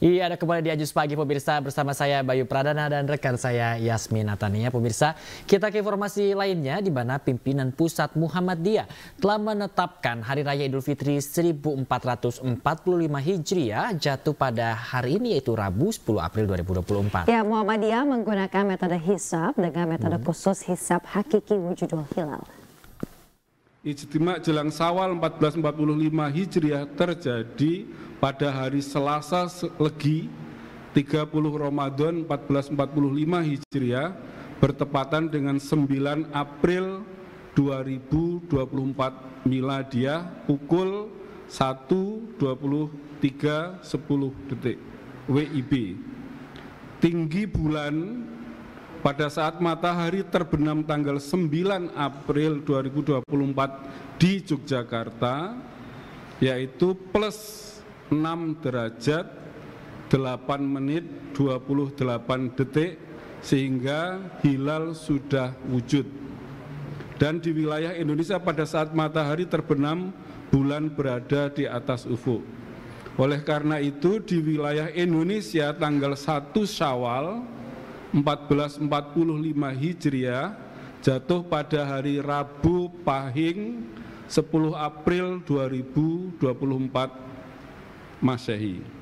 Iya, ada kembali di Ajus Pagi Pemirsa bersama saya Bayu Pradana dan rekan saya Yasmin Natania. Pemirsa, kita ke informasi lainnya di mana pimpinan pusat Muhammadiyah telah menetapkan Hari Raya Idul Fitri 1445 Hijriah jatuh pada hari ini yaitu Rabu 10 April 2024. Ya, Muhammadiyah menggunakan metode hisab dengan metode hmm. khusus hisab hakiki wujudul hilal. Ijtima jelang Sawal 1445 Hijriah terjadi pada hari Selasa Legi 30 Ramadan 1445 Hijriah bertepatan dengan 9 April 2024 Miladiah pukul 1.23.10 detik WIB. Tinggi bulan pada saat matahari terbenam tanggal 9 April 2024 di Yogyakarta yaitu plus 6 derajat 8 menit 28 detik sehingga hilal sudah wujud dan di wilayah Indonesia pada saat matahari terbenam bulan berada di atas ufuk oleh karena itu di wilayah Indonesia tanggal 1 Syawal 1445 Hijriah jatuh pada hari Rabu Pahing 10 April 2024 Masehi.